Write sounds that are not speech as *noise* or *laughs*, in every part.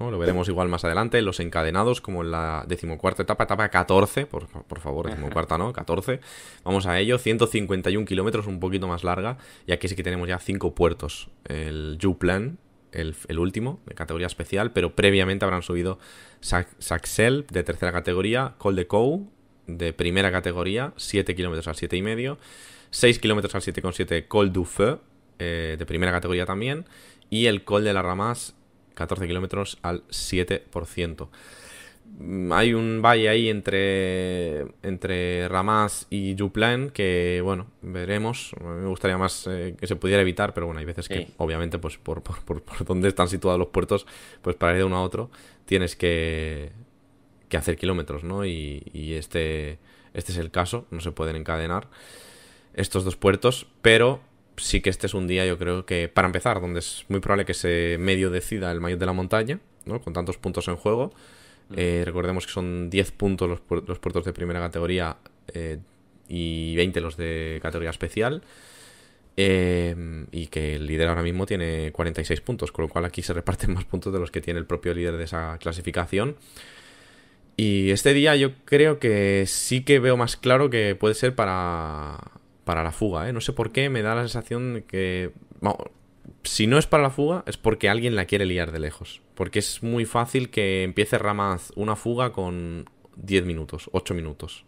Lo veremos igual más adelante, los encadenados, como en la decimocuarta etapa, etapa 14, por, favor, decimocuarta no, 14. Vamos a ello, 151 kilómetros, un poquito más larga, y aquí sí que tenemos ya cinco puertos. El Juplan, el, el último, de categoría especial, pero previamente habrán subido Saxel, de tercera categoría, Col de Cou, de primera categoría, 7 kilómetros al 7,5, 6 kilómetros al 7,7, Col du Feu, eh, de primera categoría también, y el Col de la Ramas 14 kilómetros al 7%. Mm, hay un valle ahí entre, entre Ramás y Juplan que, bueno, veremos. me gustaría más eh, que se pudiera evitar, pero bueno, hay veces que, obviamente, pues por, donde están situados los puertos, pues para ir de uno a otro tienes que, hacer kilómetros, ¿no? Y, este, este es el caso, no se pueden encadenar estos dos puertos, pero sí que este es un día, yo creo que, para empezar, donde es muy probable que se medio decida el mayor de la montaña, ¿no? Con tantos puntos en juego. Eh, recordemos que son 10 puntos los, puertos de primera categoría eh, y 20 los de categoría especial. Eh, y que el líder ahora mismo tiene 46 puntos, con lo cual aquí se reparten *laughs* más puntos de los que tiene el propio líder de esa clasificación. Y este día yo creo que sí que veo más claro que puede ser para para la fuga, ¿eh? No sé por qué, me da la sensación de que... si no es para la fuga, es porque alguien la quiere liar de lejos. Porque es muy fácil que empiece Ramaz una fuga con 10 minutos, 8 minutos.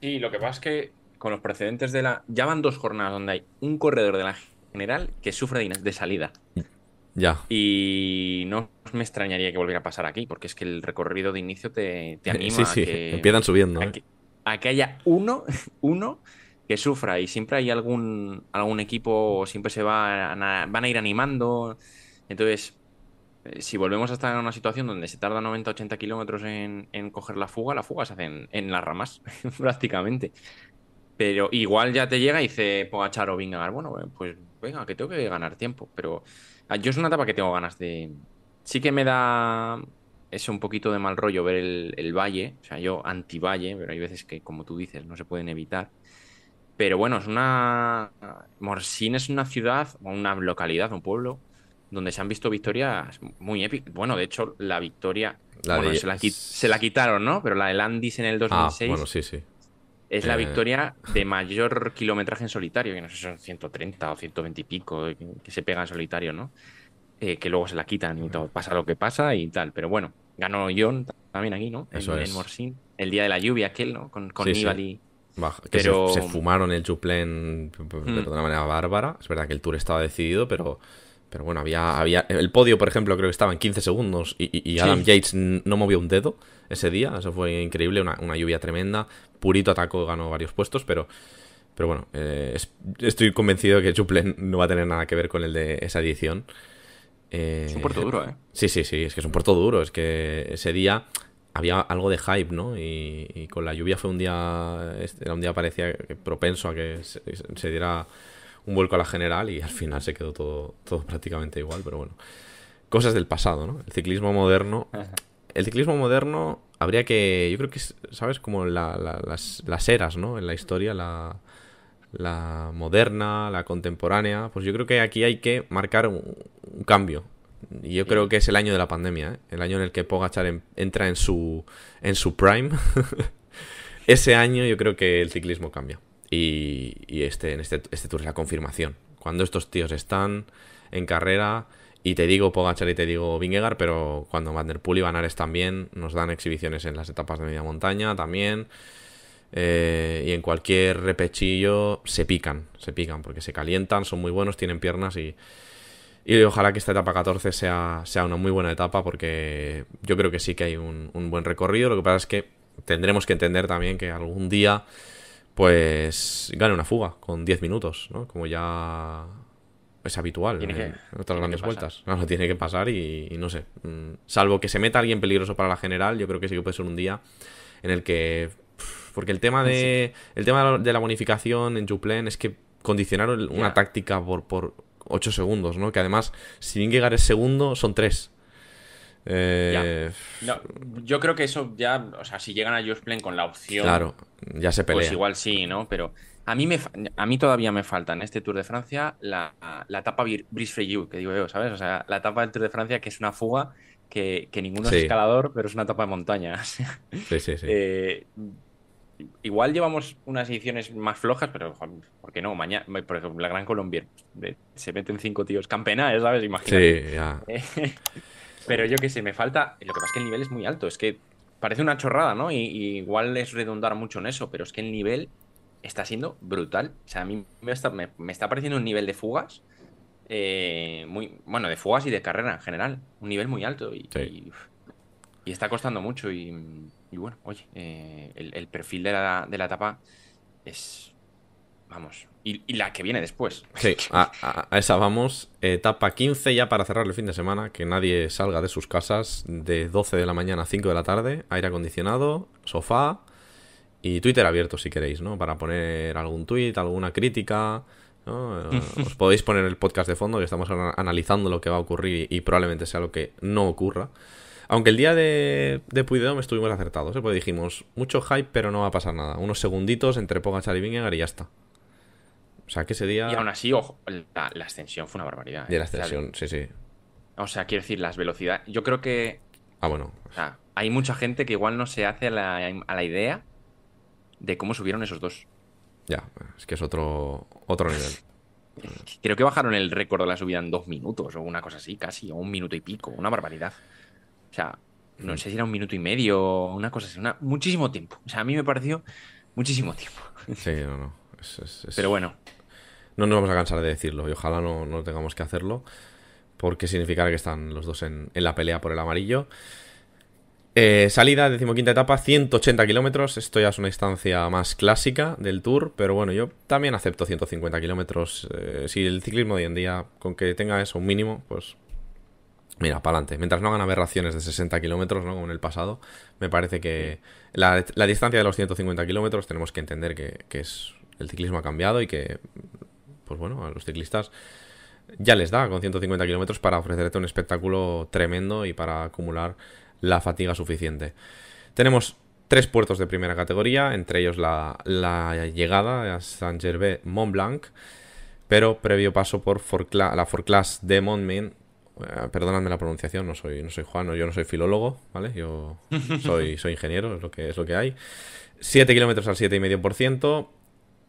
Y lo que pasa es que con los precedentes de la... Ya van dos jornadas donde hay un corredor de la general que sufre de salida. Ya. Y no me extrañaría que volviera a pasar aquí, porque es que el recorrido de inicio te, te *laughs* anima. Sí, sí, empiezan subiendo a que haya uno, *laughs* uno que sufra y siempre hay algún, algún equipo, siempre se van a, van a ir animando. Entonces, eh, si volvemos a estar en una situación donde se tarda 90-80 kilómetros en, coger la fuga, la fuga se hace en, las ramas *laughs* prácticamente. Pero igual ya te llega y dice, Pogacharo, pues, venga, bueno, eh, pues venga, que tengo que ganar tiempo. Pero ah, yo es una etapa que tengo ganas de... Sí que me da es un poquito de mal rollo ver el, valle, o sea, yo anti-valle, pero hay veces que, como tú dices, no se pueden evitar. Pero bueno, es una. Morsín es una ciudad, O una localidad, un pueblo, donde se han visto victorias muy épicas. Bueno, de hecho, la victoria. se, la, quitaron, ¿no? Pero la de Landis en el 2006. Ah, bueno, sí, sí. Es la eh, victoria de mayor kilometraje en solitario, que no sé, son 130 o 120 y pico, que se pega en solitario, ¿no? Eh, que luego se la quitan y todo, pasa lo que pasa y tal. Pero bueno, ganó John también aquí, ¿no? Eso en, es. Morsin, el día de la lluvia aquel, ¿no? Con, con se, fumaron el Chuplen mm. de una manera bárbara. Es verdad que el tour estaba decidido, pero, pero bueno, había, había. El podio, por ejemplo, creo que estaba en 15 segundos y, Adam Yates no movió un dedo ese día. Eso fue increíble, una, lluvia tremenda. Purito atacó, ganó varios puestos, pero. Pero bueno, eh, estoy convencido de que Chuplen no va a tener nada que ver con el de esa edición es un eh, puerto duro, ¿eh? Sí, sí, sí, es que es un puerto duro. Es que ese día había algo de hype, ¿no? Y, con la lluvia fue un día, este, era un día parecía propenso a que se, diera un vuelco a la general y al final se quedó todo, todo prácticamente igual, pero bueno. Cosas del pasado, ¿no? El ciclismo moderno. El ciclismo moderno habría que. Yo creo que, ¿sabes? Como las, las eras, ¿no? En la historia, la la moderna, la contemporánea, pues yo creo que aquí hay que marcar un, cambio. Y yo creo que es el año de la pandemia, ¿eh? el año en el que Pogachar entra en su, en su prime. *laughs* Ese año yo creo que el ciclismo cambia. Y, este, en este, este tour es la confirmación. Cuando estos tíos están en carrera, y te digo Pogachar y te digo Vingegaard, pero cuando Van y Van Ares también nos dan exhibiciones en las etapas de media montaña también. Eh, y en cualquier repechillo se pican, se pican, porque se calientan, son muy buenos, tienen piernas y, y ojalá que esta etapa 14 sea, sea una muy buena etapa porque yo creo que sí que hay un, buen recorrido. Lo que pasa es que tendremos que entender también que algún día pues gane una fuga con 10 minutos, ¿no? Como ya es habitual en, otras grandes vueltas. No, tiene que pasar y, no sé. Mm, salvo que se meta alguien peligroso para la general, yo creo que sí que puede ser un día en el que porque el tema ah, de, el tema de la bonificación en Jouplen es que condicionaron una táctica por, por 8 segundos, ¿no? Que además, sin llegar el segundo, son 3. Eh, yo creo que eso ya, o sea, si llegan a Jouplen con la opción. Claro, ya se pelea. Pues igual sí, ¿no? Pero a mí, me, a mí todavía me falta en este Tour de Francia la, la etapa Brice Freyou, que digo yo, ¿sabes? O sea, la etapa del Tour de Francia que es una fuga que, ninguno es escalador, pero es una etapa de montaña. *laughs* sí, sí, sí. Eh, igual llevamos unas ediciones más flojas, pero ¿por qué no? Mañana, por ejemplo, la Gran Colombia, se meten cinco tíos eh, ¿sabes? Imagínate. Sí, ya. *laughs* pero yo qué sé, me falta. Lo que pasa es que el nivel es muy alto, es que parece una chorrada, ¿no? Y, igual es redundar mucho en eso, pero es que el nivel está siendo brutal. O sea, a mí me está, me, pareciendo un nivel de fugas. Eh, muy bueno de fugas y de carrera en general un nivel muy alto y, y está costando mucho y y bueno, oye, eh, el, perfil de la, de etapa es vamos. Y, la que viene después. Sí, a, esa vamos. Etapa 15 ya para cerrar el fin de semana. Que nadie salga de sus casas de 12 de la mañana a 5 de la tarde. Aire acondicionado, sofá y Twitter abierto si queréis, ¿no? Para poner algún tweet, alguna crítica. ¿no? *laughs* Os podéis poner el podcast de fondo que estamos analizando lo que va a ocurrir y probablemente sea lo que no ocurra. Aunque el día de, de me estuvimos acertados, ¿eh? porque dijimos mucho hype, pero no va a pasar nada. Unos segunditos entre Pogachar y Vingegaard y ya está. O sea, que ese día. Y aún así, ojo, la, ascensión fue una barbaridad. ¿eh? Y la ascensión, sí, sí. O sea, quiero decir, las velocidades. Yo creo que. Ah, bueno. hay mucha gente que igual no se hace a la, idea de cómo subieron esos dos. Ya, es que es otro, otro nivel. *laughs* Creo que bajaron el récord de la subida en dos minutos o una cosa así, casi, o un minuto y pico, una barbaridad. O sea, no sé si era un minuto y medio o una cosa así, muchísimo tiempo. O sea, a mí me pareció muchísimo tiempo. *laughs* Sí, no, no. Pero bueno. No nos vamos a cansar de decirlo y ojalá no, tengamos que hacerlo porque significará que están los dos en, la pelea por el amarillo. Eh, salida, decimoquinta etapa, 180 kilómetros. Esto ya es una instancia más clásica del Tour, pero bueno, yo también acepto 150 kilómetros. Eh, si el ciclismo de hoy en día, con que tenga eso, un mínimo, pues Mira, para adelante. Mientras no hagan aberraciones de 60 kilómetros, ¿no? Como en el pasado, me parece que la, distancia de los 150 kilómetros tenemos que entender que, es el ciclismo ha cambiado y que, pues bueno, a los ciclistas ya les da con 150 kilómetros para ofrecerte un espectáculo tremendo y para acumular la fatiga suficiente. Tenemos tres puertos de primera categoría, entre ellos la, llegada a Saint-Gervais-Mont Blanc, pero previo paso por la la class de Montmain eh, Perdónadme la pronunciación, no soy, no soy Juan, yo no soy filólogo, ¿vale? Yo *laughs* soy, soy ingeniero, es lo que, es lo que hay. 7 kilómetros al 7,5%.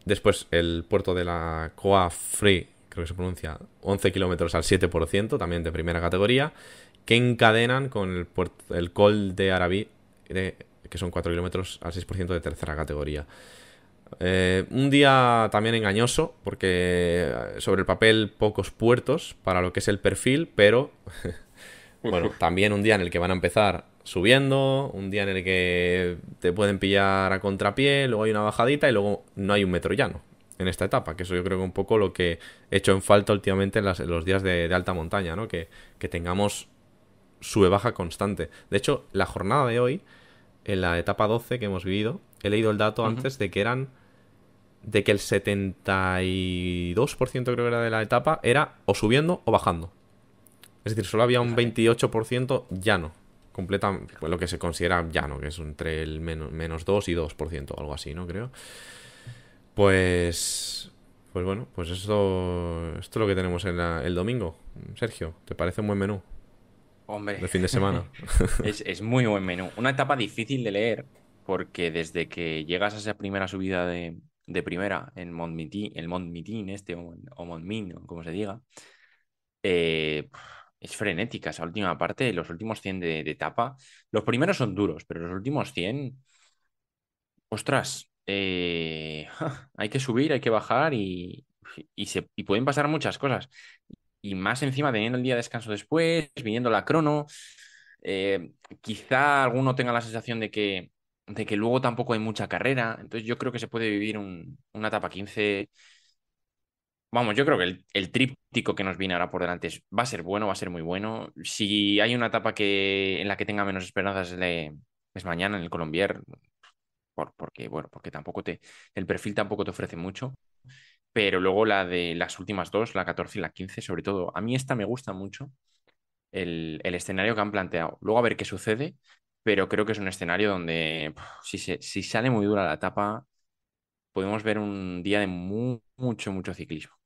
Después el puerto de la Coa Free, creo que se pronuncia, 11 kilómetros al 7%, también de primera categoría, que encadenan con el, el Col de Arabí, que son 4 kilómetros al 6% de tercera categoría. Eh, un día también engañoso, porque eh, sobre el papel pocos puertos para lo que es el perfil, pero *laughs* bueno, *laughs* también un día en el que van a empezar subiendo, un día en el que te pueden pillar a contrapié, luego hay una bajadita y luego no hay un metro llano en esta etapa, que eso yo creo que un poco lo que he hecho en falta últimamente en, los días de, alta montaña, ¿no? Que, tengamos sube-baja constante. De hecho, la jornada de hoy, en la etapa 12 que hemos vivido, he leído el dato antes de que eran de que el 72% creo que era de la etapa era o subiendo o bajando. Es decir, solo había un 28% llano. Completa, lo que se considera llano, que es entre el menos, 2 y 2%, algo así, ¿no? Creo. Pues. Pues bueno, pues esto, esto es lo que tenemos el domingo. Sergio, ¿te parece un buen menú? Hombre. De fin de semana. *laughs* es muy buen menú. Una etapa difícil de leer, porque desde que llegas a esa primera subida de, de primera en Montmiti, el Montmitin este o, o como se diga, eh, es frenética esa última parte, los últimos 100 de, etapa. Los primeros son duros, pero los últimos 100, ostras, eh, *laughs* hay que subir, hay que bajar y, se, pueden pasar muchas cosas. Y más encima teniendo el día de descanso después, viniendo la crono, eh, quizá alguno tenga la sensación de que de que luego tampoco hay mucha carrera. Entonces yo creo que se puede vivir una etapa 15. Vamos, yo creo que el, tríptico que nos viene ahora por delante va a ser bueno, va a ser muy bueno. Si hay una etapa que, en la que tenga menos esperanzas es mañana en el Colombier, por, porque, bueno, porque tampoco te, el perfil tampoco te ofrece mucho. Pero luego la de las últimas dos, la 14 y la 15, sobre todo, a mí esta me gusta mucho. El, el, escenario que han planteado. Luego a ver qué sucede, pero creo que es un escenario donde si, si sale muy dura la etapa, podemos ver un día de mucho, mucho ciclismo.